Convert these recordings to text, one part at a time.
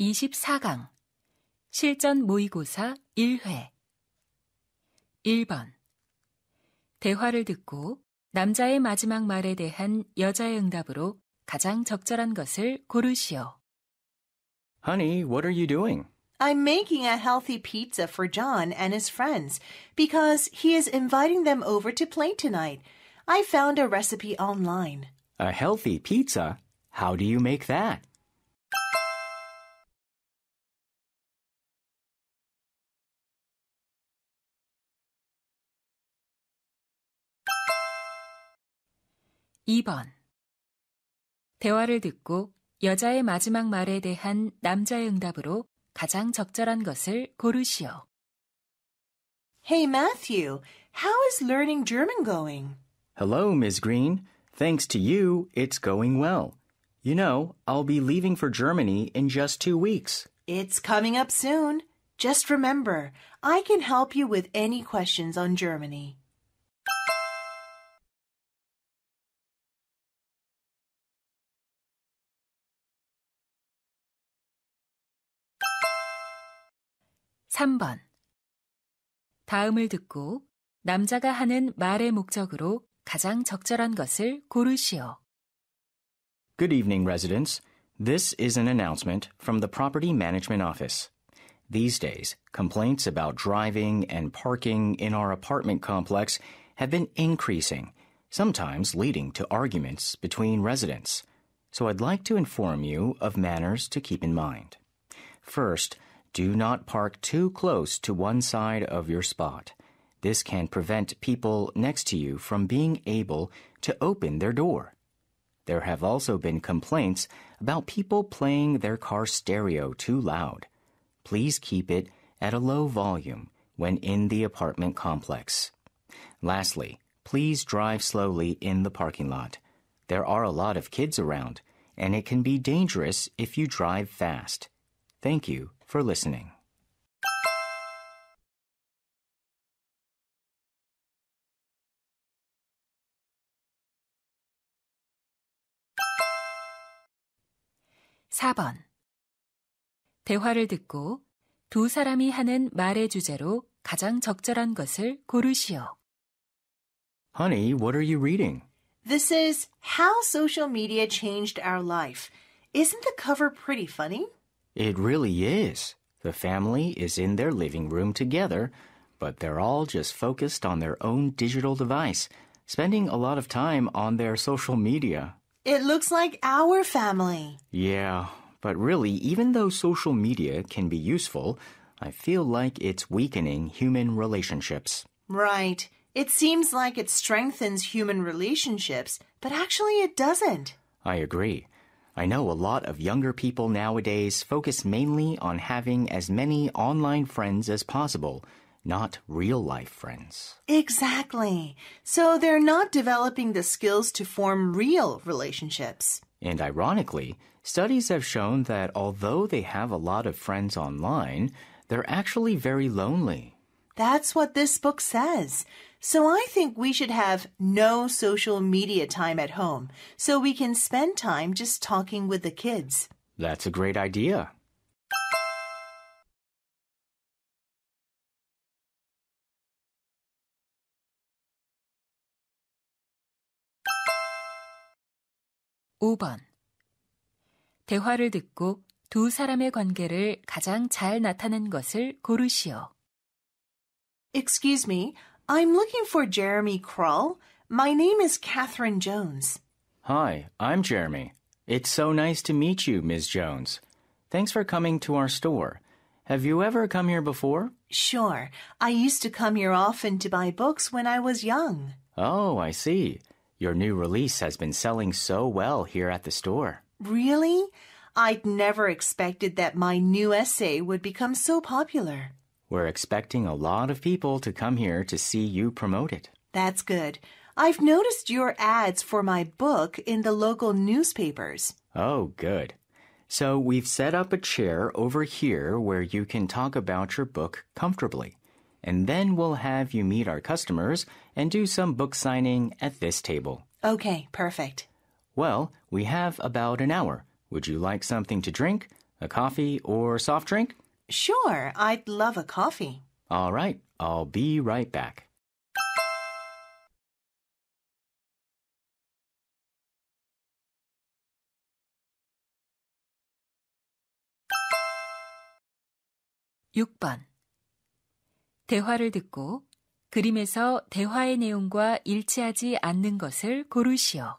24강 실전 모의고사 1회 1번 대화를 듣고 남자의 마지막 말에 대한 여자의 응답으로 가장 적절한 것을 고르시오. Honey, what are you doing? I'm making a healthy pizza for John and his friends because he is inviting them over to play tonight. I found a recipe online. A healthy pizza? How do you make that? 2번 대화를 듣고 여자의 마지막 말에 대한 남자의 응답으로 가장 적절한 것을 고르시오. Hey Matthew, how is learning German going? Hello, Ms. Green. Thanks to you, it's going well. You know, I'll be leaving for Germany in just two weeks. It's coming up soon. Just remember, I can help you with any questions on Germany. 3번. 다음을 듣고 남자가 하는 말의 목적으로 가장 적절한 것을 고르시오. Good evening, residents. This is an announcement from the Property Management Office. These days, complaints about driving and parking in our apartment complex have been increasing, sometimes leading to arguments between residents. So I'd like to inform you of manners to keep in mind. First, do not park too close to one side of your spot. This can prevent people next to you from being able to open their door. There have also been complaints about people playing their car stereo too loud. Please keep it at a low volume when in the apartment complex. Lastly, please drive slowly in the parking lot. There are a lot of kids around, and it can be dangerous if you drive fast. Thank you for listening. (4번) 대화를 듣고 두 사람이 하는 말의 주제로 가장 적절한 것을 고르시오. Honey, what are you reading? This is How Social Media Changed Our Life. Isn't the cover pretty funny? It really is. The family is in their living room together, but they're all just focused on their own digital device, spending a lot of time on their social media. It looks like our family. Yeah, but really, even though social media can be useful, I feel like it's weakening human relationships. Right. It seems like it strengthens human relationships, but actually it doesn't. I agree. I know a lot of younger people nowadays focus mainly on having as many online friends as possible, not real life friends. Exactly. So they're not developing the skills to form real relationships. And ironically, studies have shown that although they have a lot of friends online, they're actually very lonely. That's what this book says. So I think we should have no social media time at home so we can spend time just talking with the kids. That's a great idea. (5번) 대화를 듣고 두 사람의 관계를 가장 잘 나타낸 것을 고르시오. Excuse me, I'm looking for Jeremy Krull. My name is Katherine Jones. Hi, I'm Jeremy. It's so nice to meet you, Ms. Jones. Thanks for coming to our store. Have you ever come here before? Sure. I used to come here often to buy books when I was young. Oh, I see. Your new release has been selling so well here at the store. Really? I'd never expected that my new essay would become so popular. We're expecting a lot of people to come here to see you promote it. That's good. I've noticed your ads for my book in the local newspapers. Oh, good. So we've set up a chair over here where you can talk about your book comfortably. And then we'll have you meet our customers and do some book signing at this table. Okay, perfect. Well, we have about an hour. Would you like something to drink? A coffee or soft drink? Sure, I'd love a coffee. All right, I'll be right back. (6번) 대화를 듣고 그림에서 대화의 내용과 일치하지 않는 것을 고르시오.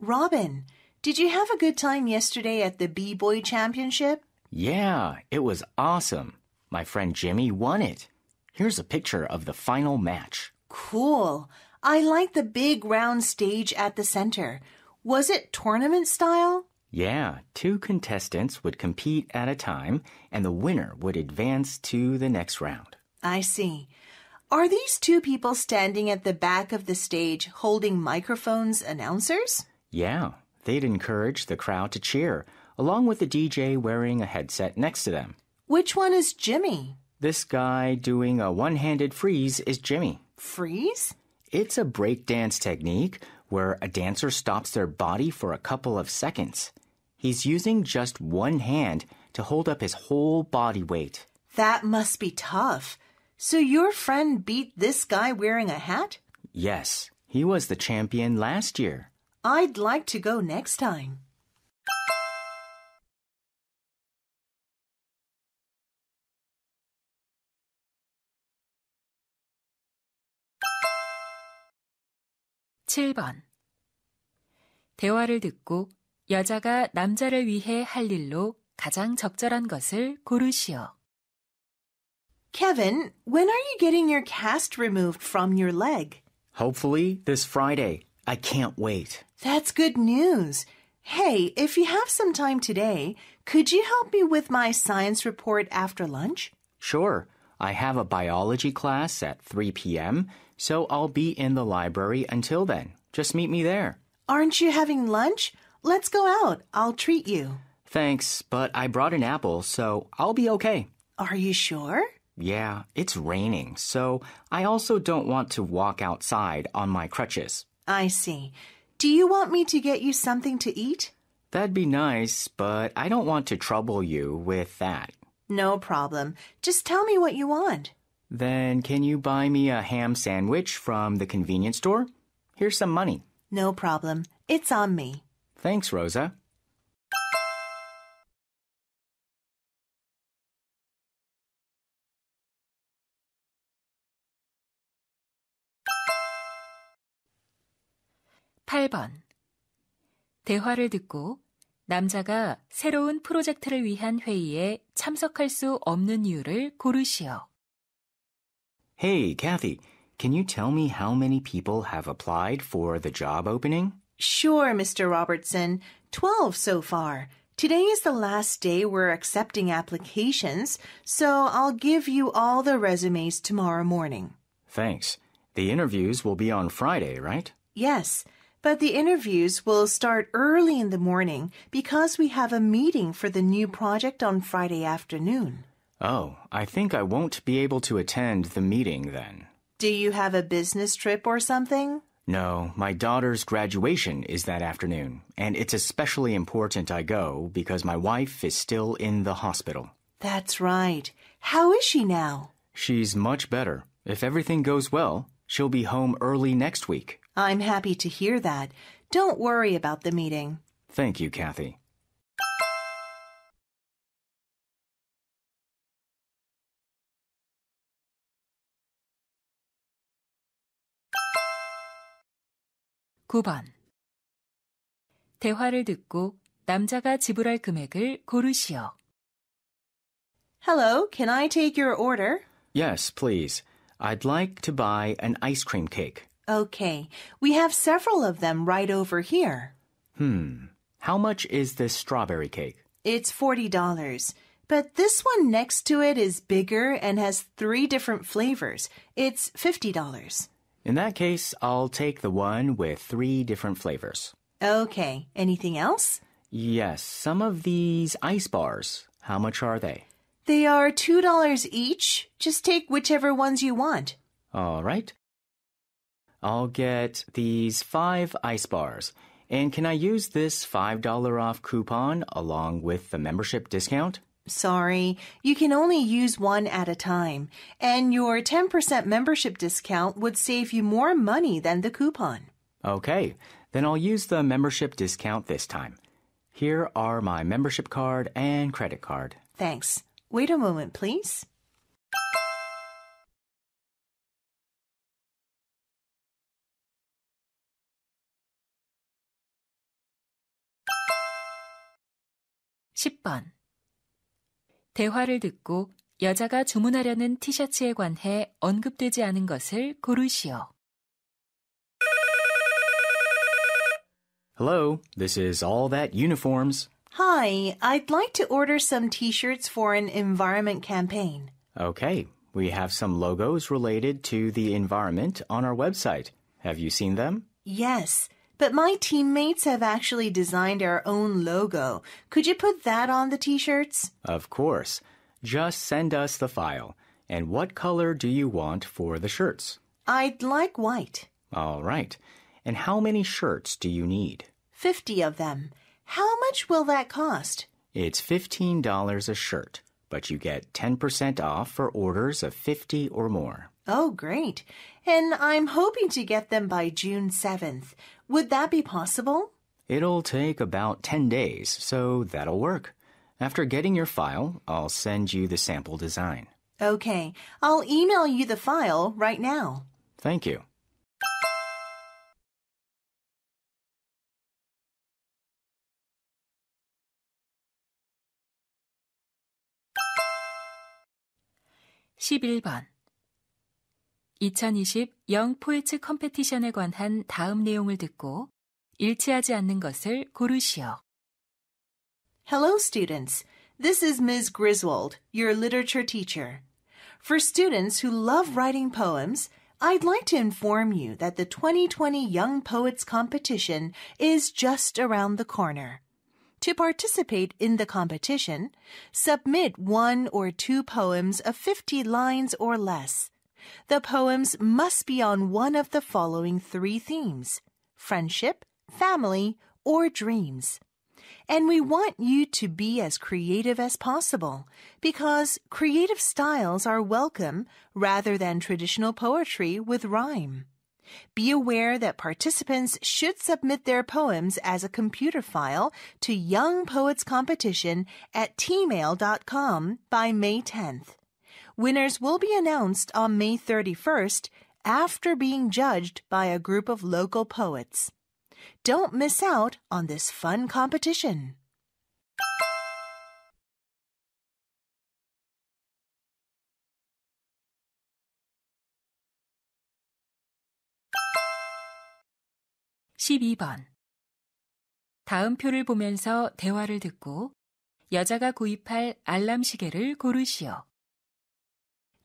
Robin, did you have a good time yesterday at the B-boy championship? Yeah, it was awesome. My friend Jimmy won it. Here's a picture of the final match. Cool. I like the big round stage at the center. Was it tournament style? Yeah, two contestants would compete at a time, and the winner would advance to the next round. I see. Are these two people standing at the back of the stage holding microphones announcers? Yeah, they'd encourage the crowd to cheer along with the DJ wearing a headset next to them. Which one is Jimmy? This guy doing a one handed freeze is Jimmy. Freeze? It's a breakdance technique where a dancer stops their body for a couple of seconds. He's using just one hand to hold up his whole body weight. That must be tough. So your friend beat this guy wearing a hat? Yes, he was the champion last year. I'd like to go next time. 7번. 대화를 듣고 여자가 남자를 위해 할 일로 가장 적절한 것을 고르시오. Kevin, when are you getting your cast removed from your leg? Hopefully this Friday. I can't wait. That's good news. Hey, if you have some time today, could you help me with my science report after lunch? Sure. I have a biology class at 3 p.m so I'll be in the library until then. Just meet me there. Aren't you having lunch? Let's go out. I'll treat you. Thanks, but I brought an apple, so I'll be okay. Are you sure? Yeah, it's raining, so I also don't want to walk outside on my crutches. I see. Do you want me to get you something to eat? That'd be nice, but I don't want to trouble you with that. No problem. Just tell me what you want. Then can you buy me a ham sandwich from the convenience store? Here's some money. No problem. It's on me. Thanks, Rosa. (8번) 대화를 듣고 남자가 새로운 프로젝트를 위한 회의에 참석할 수 없는 이유를 고르시오. Hey, Kathy, can you tell me how many people have applied for the job opening? Sure, Mr. Robertson. Twelve so far. Today is the last day we're accepting applications, so I'll give you all the resumes tomorrow morning. Thanks. The interviews will be on Friday, right? Yes, but the interviews will start early in the morning because we have a meeting for the new project on Friday afternoon. Oh, I think I won't be able to attend the meeting then. Do you have a business trip or something? No, my daughter's graduation is that afternoon, and it's especially important I go because my wife is still in the hospital. That's right. How is she now? She's much better. If everything goes well, she'll be home early next week. I'm happy to hear that. Don't worry about the meeting. Thank you, Kathy. 9번 대화를 듣고 남자가 지불할 금액을 고르시오. Hello, can I take your order? Yes, please. I'd like to buy an ice cream cake. Okay, we have several of them right over here. Hmm, how much is this strawberry cake? It's $40. But this one next to it is bigger and has three different flavors. It's $50. In that case, I'll take the one with three different flavors. Okay. Anything else? Yes, some of these ice bars. How much are they? They are $2 each. Just take whichever ones you want. All right. I'll get these five ice bars. And can I use this $5 off coupon along with the membership discount? Sorry, you can only use one at a time, and your 10% membership discount would save you more money than the coupon. Okay, then I'll use the membership discount this time. Here are my membership card and credit card. Thanks. Wait a moment, please. (10번) 대화를 듣고 여자가 주문하려는 티셔츠에 관해 언급되지 않은 것을 고르시오. Hello, this is All That Uniforms. Hi, I'd like to order some t shirts for an environment campaign. Okay, we have some logos related to the environment on our website. Have you seen them? Yes. But my teammates have actually designed our own logo. Could you put that on the t shirts? Of course. Just send us the file. And what color do you want for the shirts? I'd like white. All right. And how many shirts do you need? 50 of them. How much will that cost? It's $15 a shirt but you get 10% off for orders of 50 or more. Oh, great. And I'm hoping to get them by June 7th. Would that be possible? It'll take about 10 days, so that'll work. After getting your file, I'll send you the sample design. Okay, I'll email you the file right now. Thank you. 11번 2020영 포에츠 컴페티션에 관한 다음 내용을 듣고 일치하지 않는 것을 고르시오. Hello, students. This is Ms. Griswold, your literature teacher. For students who love writing poems, I'd like to inform you that the 2020 Young Poets Competition is just around the corner. To participate in the competition, submit one or two poems of 50 lines or less. The poems must be on one of the following three themes friendship, family, or dreams. And we want you to be as creative as possible because creative styles are welcome rather than traditional poetry with rhyme. Be aware that participants should submit their poems as a computer file to Young Poets Competition at tmail.com by May 10th. Winners will be announced on May 31st after being judged by a group of local poets. Don't miss out on this fun competition. 12번. 다음 표를 보면서 대화를 듣고 여자가 구입할 알람 시계를 고르시오.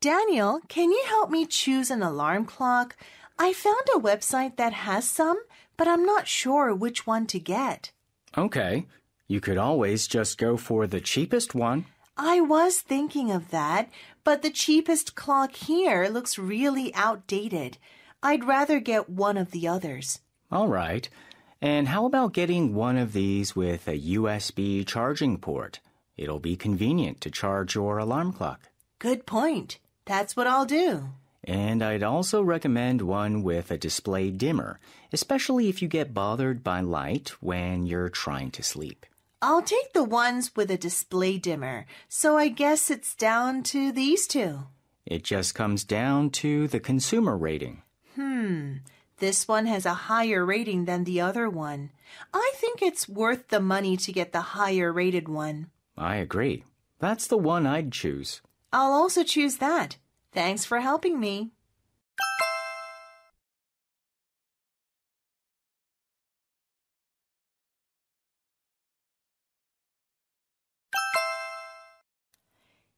Daniel, can you help me choose an alarm clock? I found a website that has some, but I'm not sure which one to get. Okay. You could always just go for the cheapest one. I was thinking of that, but the cheapest clock here looks really outdated. I'd rather get one of the others. All right. And how about getting one of these with a USB charging port? It'll be convenient to charge your alarm clock. Good point. That's what I'll do. And I'd also recommend one with a display dimmer, especially if you get bothered by light when you're trying to sleep. I'll take the ones with a display dimmer, so I guess it's down to these two. It just comes down to the consumer rating. Hmm. This one has a higher rating than the other one. I think it's worth the money to get the higher rated one. I agree. That's the one I'd choose. I'll also choose that. Thanks for helping me.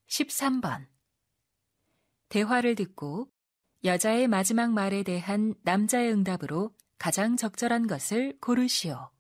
(13번) 대화를 듣고 여자의 마지막 말에 대한 남자의 응답으로 가장 적절한 것을 고르시오.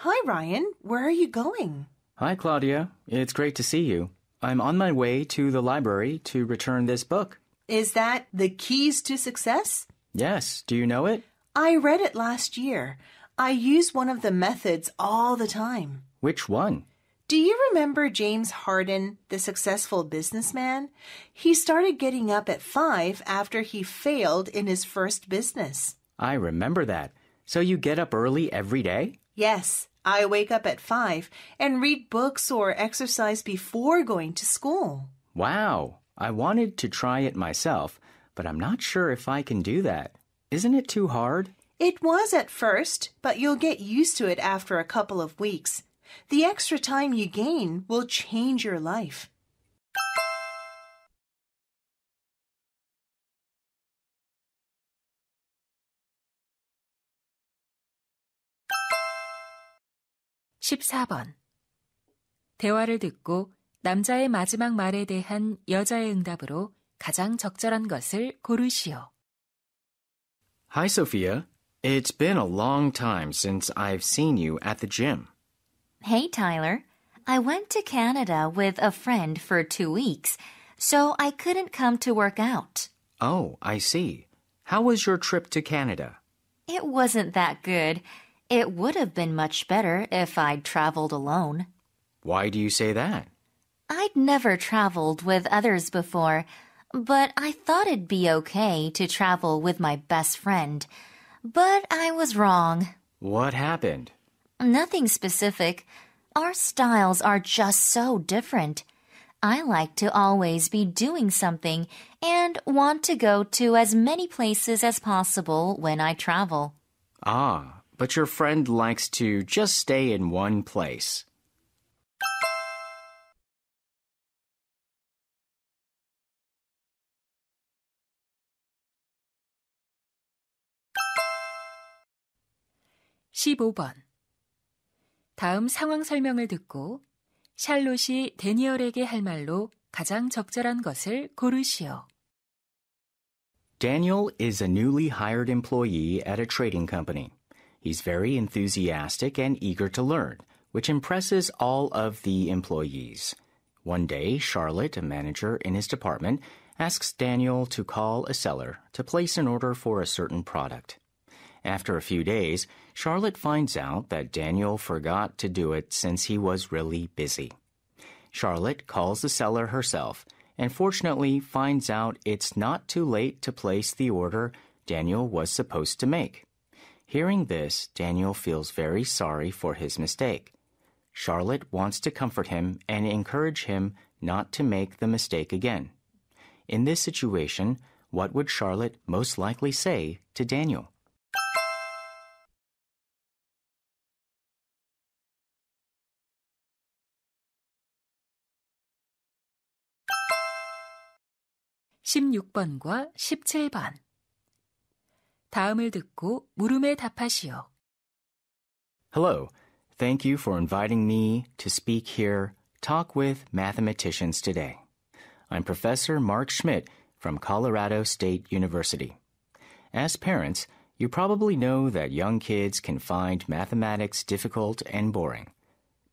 Hi, Ryan. Where are you going? Hi, Claudia. It's great to see you. I'm on my way to the library to return this book. Is that The Keys to Success? Yes. Do you know it? I read it last year. I use one of the methods all the time. Which one? Do you remember James Harden, the successful businessman? He started getting up at 5 after he failed in his first business. I remember that. So you get up early every day? Yes. I wake up at 5 and read books or exercise before going to school. Wow. I wanted to try it myself, but I'm not sure if I can do that. Isn't it too hard? It was at first, but you'll get used to it after a couple of weeks. The extra time you gain will change your life. (14번) 대화를 듣고 남자의 마지막 말에 대한 여자의 응답으로 가장 적절한 것을 고르시오. Hi, Sophia. It's been a long time since I've seen you at the gym. Hey, Tyler. I went to Canada with a friend for two weeks, so I couldn't come to work out. Oh, I see. How was your trip to Canada? It wasn't that good. It would have been much better if I'd traveled alone. Why do you say that? I'd never traveled with others before, but I thought it'd be okay to travel with my best friend. But I was wrong. What happened? Nothing specific. Our styles are just so different. I like to always be doing something and want to go to as many places as possible when I travel. Ah, but your friend likes to just stay in one place. (15번) 다음 상황 설명을 듣고 샬롯이 데니얼에게 할 말로 가장 적절한 것을 고르시오. Daniel is a newly hired employee at a trading company. He's very enthusiastic and eager to learn, which impresses all of the employees. One day, Charlotte, a manager in his department, asks Daniel to call a seller to place an order for a certain product. After a few days, Charlotte finds out that Daniel forgot to do it since he was really busy. Charlotte calls the seller herself and fortunately finds out it's not too late to place the order Daniel was supposed to make. Hearing this, Daniel feels very sorry for his mistake. Charlotte wants to comfort him and encourage him not to make the mistake again. In this situation, what would Charlotte most likely say to Daniel? 16번과 17번. 다음을 듣고 물음에 답하시오. Hello. Thank you for inviting me to speak here, talk with mathematicians today. I'm Professor Mark Schmidt from Colorado State University. As parents, you probably know that young kids can find mathematics difficult and boring.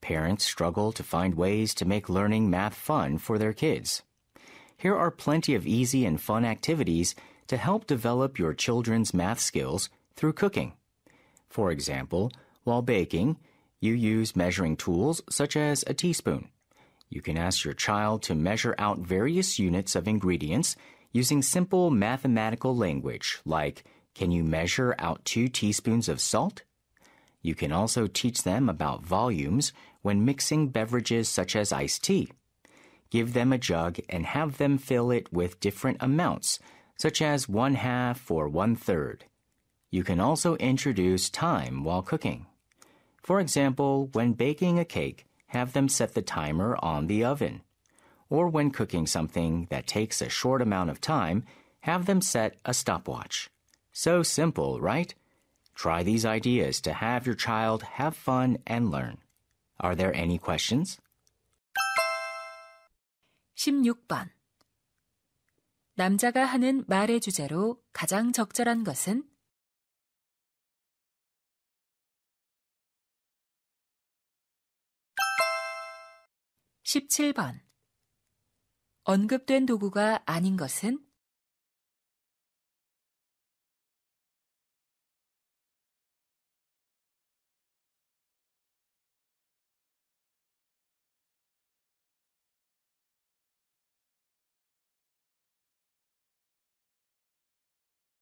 Parents struggle to find ways to make learning math fun for their kids. Here are plenty of easy and fun activities to help develop your children's math skills through cooking. For example, while baking, you use measuring tools such as a teaspoon. You can ask your child to measure out various units of ingredients using simple mathematical language like, can you measure out two teaspoons of salt? You can also teach them about volumes when mixing beverages such as iced tea give them a jug and have them fill it with different amounts, such as one half or one third. You can also introduce time while cooking. For example, when baking a cake, have them set the timer on the oven. Or when cooking something that takes a short amount of time, have them set a stopwatch. So simple, right? Try these ideas to have your child have fun and learn. Are there any questions? 16번. 남자가 하는 말의 주제로 가장 적절한 것은 (17번) 언급된 도구가 아닌 것은